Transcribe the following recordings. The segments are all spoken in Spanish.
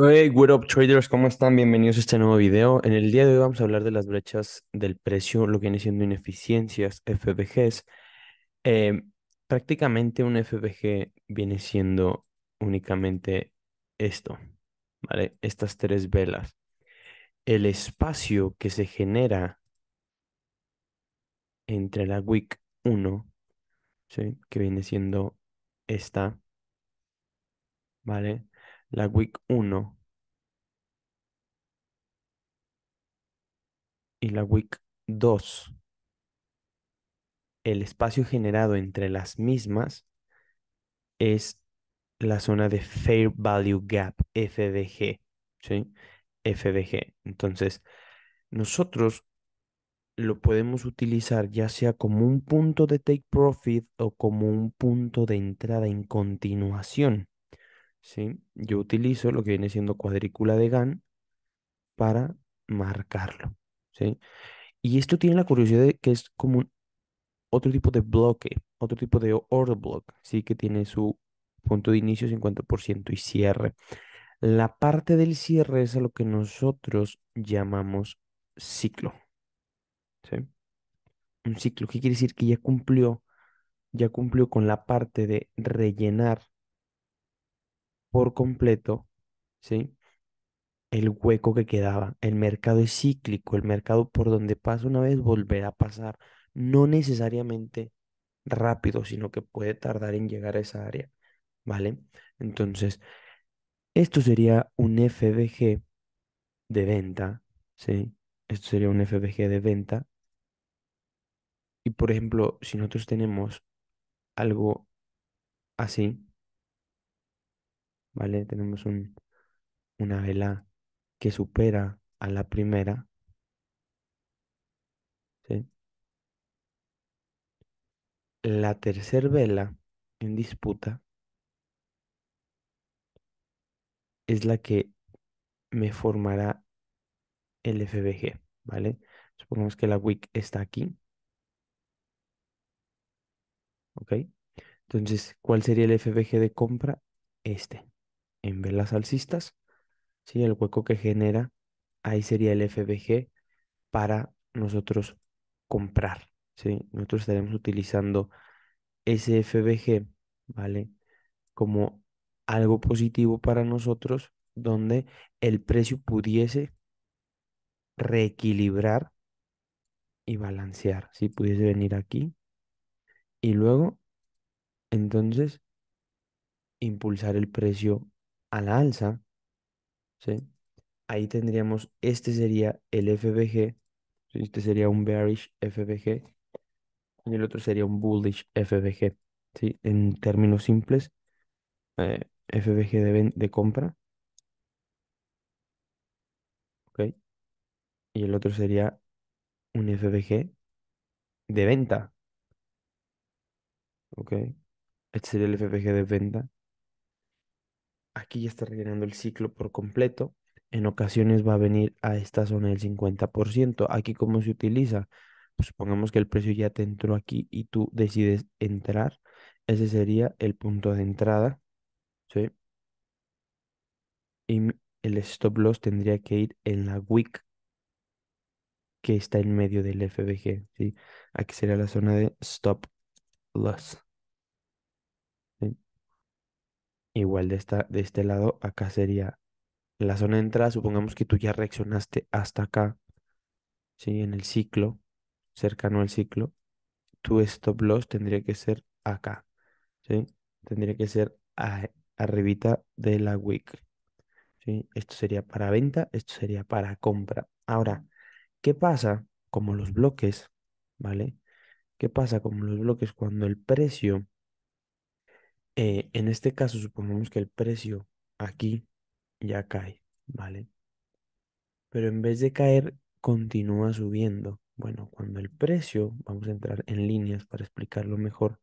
Hey, what up traders, ¿cómo están? Bienvenidos a este nuevo video. En el día de hoy vamos a hablar de las brechas del precio, lo que viene siendo ineficiencias, FBGs. Em, prácticamente un FBG viene siendo únicamente esto, ¿vale? Estas tres velas. El espacio que se genera entre la WIC 1, ¿sí? que viene siendo esta, ¿vale? la week 1 y la week 2, el espacio generado entre las mismas es la zona de Fair Value Gap, FDG ¿sí? Entonces, nosotros lo podemos utilizar ya sea como un punto de take profit o como un punto de entrada en continuación. Yo utilizo lo que viene siendo cuadrícula de GAN para marcarlo, Y esto tiene la curiosidad de que es como otro tipo de bloque, otro tipo de order block, ¿sí? Que tiene su punto de inicio 50% y cierre. La parte del cierre es a lo que nosotros llamamos ciclo, Un ciclo, ¿qué quiere decir? Que ya cumplió, ya cumplió con la parte de rellenar por completo, ¿sí? El hueco que quedaba. El mercado es cíclico, el mercado por donde pasa una vez volverá a pasar, no necesariamente rápido, sino que puede tardar en llegar a esa área, ¿vale? Entonces, esto sería un FBG de venta, ¿sí? Esto sería un FBG de venta. Y por ejemplo, si nosotros tenemos algo así, ¿vale? Tenemos una vela que supera a la primera, La tercera vela en disputa es la que me formará el FBG, ¿vale? Supongamos que la WIC está aquí. Entonces, ¿cuál sería el FBG de compra? Este en las alcistas, si el hueco que genera, ahí sería el FBG para nosotros comprar. si Nosotros estaremos utilizando ese FBG, ¿vale? Como algo positivo para nosotros, donde el precio pudiese reequilibrar y balancear, si pudiese venir aquí y luego entonces impulsar el precio a la alza, ¿sí? Ahí tendríamos, este sería el FBG, este sería un bearish FBG y el otro sería un bullish FBG, ¿sí? En términos simples, eh, FBG de, de compra, ¿ok? Y el otro sería un FBG de venta, ¿ok? Este sería el FBG de venta aquí ya está rellenando el ciclo por completo. En ocasiones va a venir a esta zona del 50%. Aquí, ¿cómo se utiliza? Pues supongamos que el precio ya te entró aquí y tú decides entrar. Ese sería el punto de entrada. Y el stop loss tendría que ir en la WIC que está en medio del FBG. ¿sí? Aquí sería la zona de stop loss. Igual de, esta, de este lado, acá sería la zona de entrada. Supongamos que tú ya reaccionaste hasta acá, ¿sí? En el ciclo, cercano al ciclo. Tu stop loss tendría que ser acá, ¿sí? Tendría que ser a, arribita de la wick, ¿sí? Esto sería para venta, esto sería para compra. Ahora, ¿qué pasa? Como los bloques, ¿vale? ¿Qué pasa? Como los bloques, cuando el precio eh, en este caso, supongamos que el precio aquí ya cae, ¿vale? Pero en vez de caer, continúa subiendo. Bueno, cuando el precio, vamos a entrar en líneas para explicarlo mejor.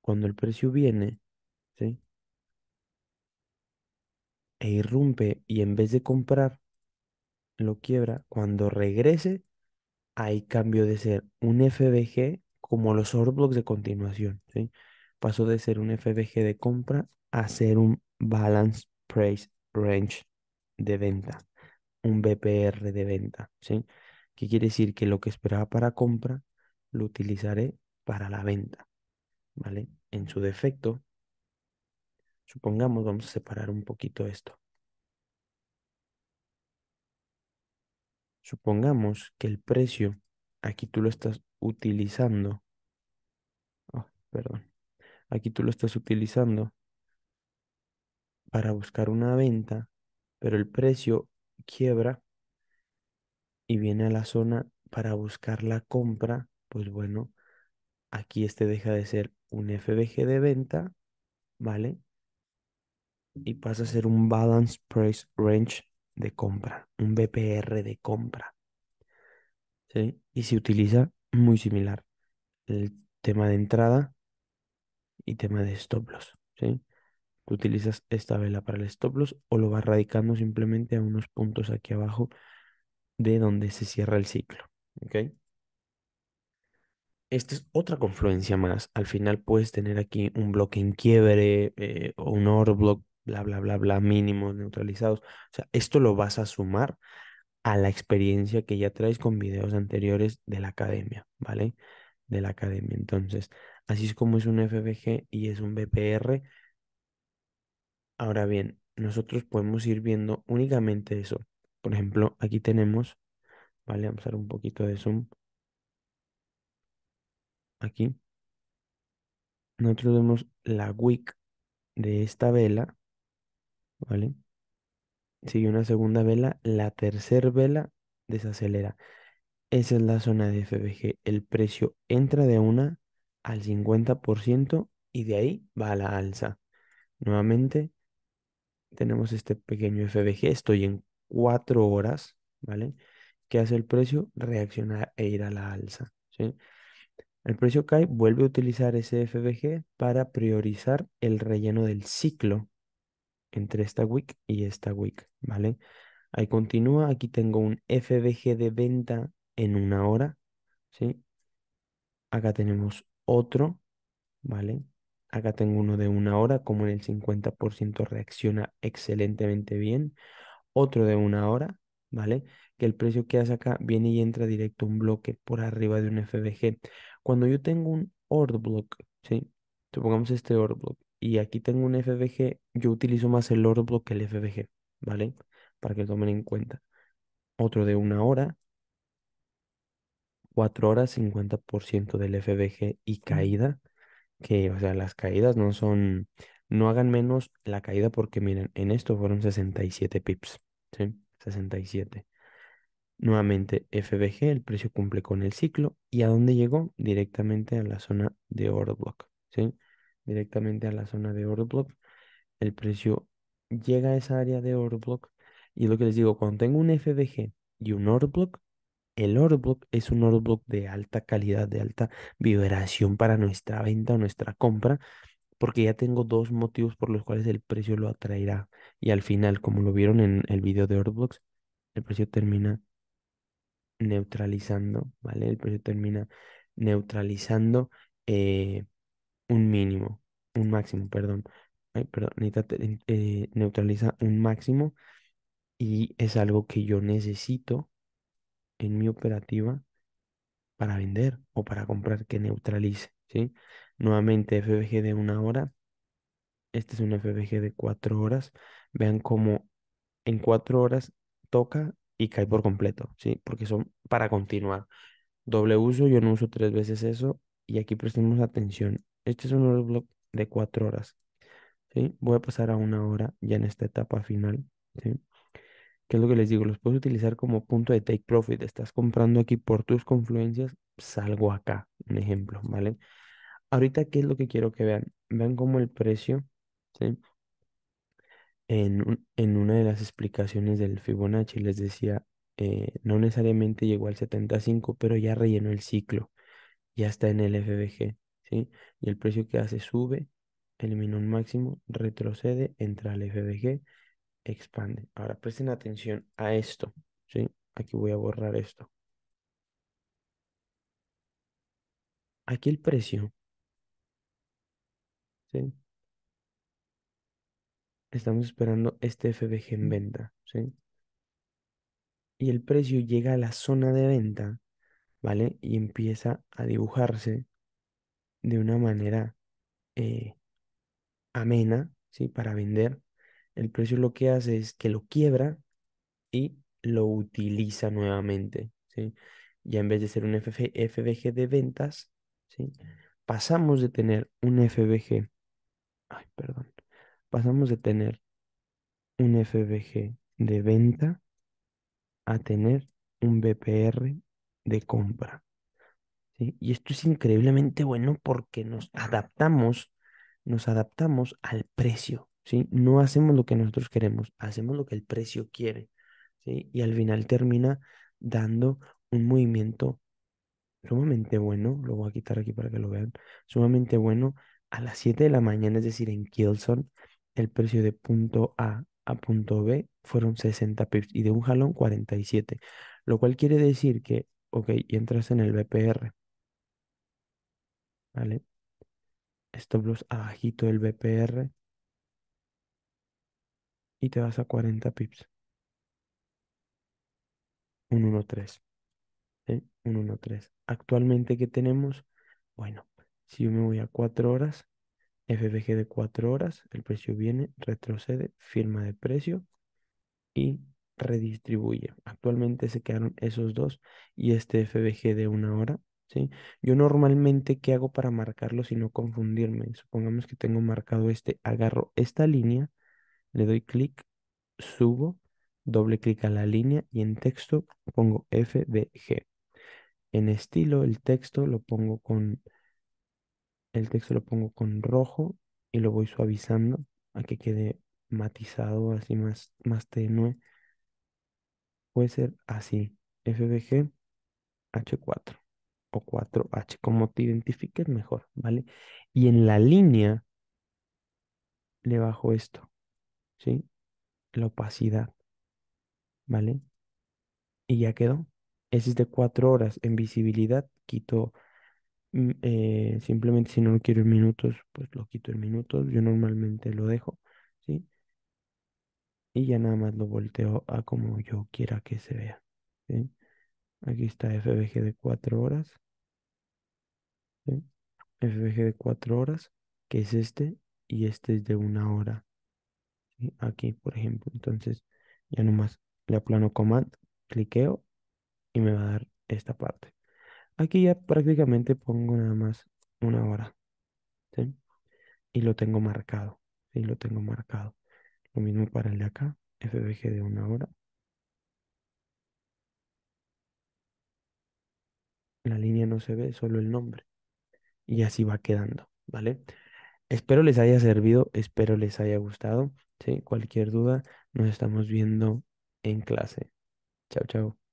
Cuando el precio viene, ¿sí? E irrumpe y en vez de comprar, lo quiebra. Cuando regrese, hay cambio de ser un FBG como los blocks de continuación. ¿sí? Pasó de ser un FBG de compra a ser un Balance Price Range de venta, un BPR de venta. ¿sí? ¿Qué quiere decir? Que lo que esperaba para compra lo utilizaré para la venta. ¿Vale? En su defecto, supongamos, vamos a separar un poquito esto. Supongamos que el precio, aquí tú lo estás utilizando. Ah, perdón. Aquí tú lo estás utilizando para buscar una venta, pero el precio quiebra y viene a la zona para buscar la compra, pues bueno, aquí este deja de ser un FBG de venta, ¿vale? Y pasa a ser un Balance Price Range de compra, un BPR de compra. ¿Sí? Y se utiliza muy similar. El tema de entrada y tema de stop loss, ¿sí? Tú utilizas esta vela para el stop loss o lo vas radicando simplemente a unos puntos aquí abajo de donde se cierra el ciclo, ¿ok? Esta es otra confluencia más. Al final puedes tener aquí un bloque en quiebre eh, o un order block, bla, bla, bla, bla, mínimos neutralizados. O sea, esto lo vas a sumar a la experiencia que ya traes con videos anteriores de la academia, ¿vale? De la academia. Entonces, así es como es un FBG y es un BPR. Ahora bien, nosotros podemos ir viendo únicamente eso. Por ejemplo, aquí tenemos, ¿vale? Vamos a dar un poquito de zoom. Aquí. Nosotros vemos la WIC de esta vela, ¿vale? sigue una segunda vela, la tercera vela desacelera. Esa es la zona de FBG. El precio entra de una al 50% y de ahí va a la alza. Nuevamente tenemos este pequeño FBG, estoy en 4 horas, ¿vale? ¿Qué hace el precio? Reaccionar e ir a la alza, El precio cae, vuelve a utilizar ese FBG para priorizar el relleno del ciclo, entre esta week y esta week, ¿vale? Ahí continúa, aquí tengo un FBG de venta en una hora, ¿sí? Acá tenemos otro, ¿vale? Acá tengo uno de una hora, como en el 50% reacciona excelentemente bien. Otro de una hora, ¿vale? Que el precio que hace acá viene y entra directo un bloque por arriba de un FBG. Cuando yo tengo un order block, ¿sí? Supongamos este order block y aquí tengo un FBG, yo utilizo más el block que el FBG, ¿vale? Para que lo tomen en cuenta. Otro de una hora, cuatro horas 50% del FBG y caída, que o sea, las caídas no son, no hagan menos la caída porque miren, en esto fueron 67 pips, ¿sí? 67. Nuevamente, FBG, el precio cumple con el ciclo y a dónde llegó directamente a la zona de order block, ¿sí? directamente a la zona de order el precio llega a esa área de order y lo que les digo, cuando tengo un FBG y un order block, el order es un order de alta calidad, de alta vibración para nuestra venta o nuestra compra, porque ya tengo dos motivos por los cuales el precio lo atraerá. Y al final, como lo vieron en el video de order el precio termina neutralizando, ¿vale? El precio termina neutralizando eh, un mínimo, un máximo, perdón. perdón, eh, neutraliza un máximo y es algo que yo necesito en mi operativa para vender o para comprar que neutralice, ¿sí? Nuevamente, FBG de una hora. Este es un FBG de cuatro horas. Vean cómo en cuatro horas toca y cae por completo, ¿sí? Porque son para continuar. Doble uso, yo no uso tres veces eso. Y aquí prestemos atención. Este es uno de los, de cuatro horas. ¿sí? Voy a pasar a una hora ya en esta etapa final. ¿sí? ¿Qué es lo que les digo? Los puedes utilizar como punto de take profit. Estás comprando aquí por tus confluencias, salgo acá. Un ejemplo, ¿vale? Ahorita, ¿qué es lo que quiero que vean? Vean cómo el precio, En, en una de las explicaciones del Fibonacci les decía, eh, no necesariamente llegó al 75, pero ya rellenó el ciclo. Ya está en el FBG. ¿sí? Y el precio que hace sube, elimina un máximo, retrocede, entra al FBG, expande. Ahora presten atención a esto, ¿sí? Aquí voy a borrar esto. Aquí el precio, ¿sí? Estamos esperando este FBG en venta, ¿sí? Y el precio llega a la zona de venta, ¿vale? Y empieza a dibujarse de una manera eh, amena, ¿sí? Para vender. El precio lo que hace es que lo quiebra y lo utiliza nuevamente, ¿sí? Ya en vez de ser un FBG de ventas, ¿sí? Pasamos de tener un FBG, ay, perdón, pasamos de tener un FBG de venta a tener un BPR de compra, y esto es increíblemente bueno porque nos adaptamos, nos adaptamos al precio, ¿sí? No hacemos lo que nosotros queremos, hacemos lo que el precio quiere, ¿sí? Y al final termina dando un movimiento sumamente bueno, lo voy a quitar aquí para que lo vean, sumamente bueno a las 7 de la mañana, es decir, en Kielson, el precio de punto A a punto B fueron 60 pips y de un jalón 47, lo cual quiere decir que, ok, entras en el BPR, ¿vale? Stop loss abajito del BPR y te vas a 40 pips. Un 1.3. ¿sí? Actualmente, ¿qué tenemos? Bueno, si yo me voy a 4 horas, FBG de 4 horas, el precio viene, retrocede, firma de precio y redistribuye. Actualmente se quedaron esos dos y este FBG de una hora yo normalmente, ¿qué hago para marcarlo si no confundirme? Supongamos que tengo marcado este, agarro esta línea, le doy clic, subo, doble clic a la línea y en texto pongo FBG En estilo, el texto lo pongo con el texto lo pongo con rojo y lo voy suavizando a que quede matizado, así más, más tenue. Puede ser así, FBG H4 o 4H, como te identifiques mejor, ¿vale? Y en la línea le bajo esto, ¿sí? La opacidad, ¿vale? Y ya quedó. Ese es de 4 horas en visibilidad, quito mm, eh, simplemente si no lo quiero en minutos, pues lo quito en minutos, yo normalmente lo dejo, ¿sí? Y ya nada más lo volteo a como yo quiera que se vea, ¿sí? Aquí está FBG de 4 horas. FBG de 4 horas, que es este, y este es de una hora. Aquí, por ejemplo. Entonces, ya nomás le aplano command, cliqueo y me va a dar esta parte. Aquí ya prácticamente pongo nada más una hora. Y lo tengo marcado. Y Lo tengo marcado. Lo mismo para el de acá, FBG de una hora. La línea no se ve, solo el nombre y así va quedando, ¿vale? Espero les haya servido, espero les haya gustado. ¿sí? Cualquier duda, nos estamos viendo en clase. Chao, chao.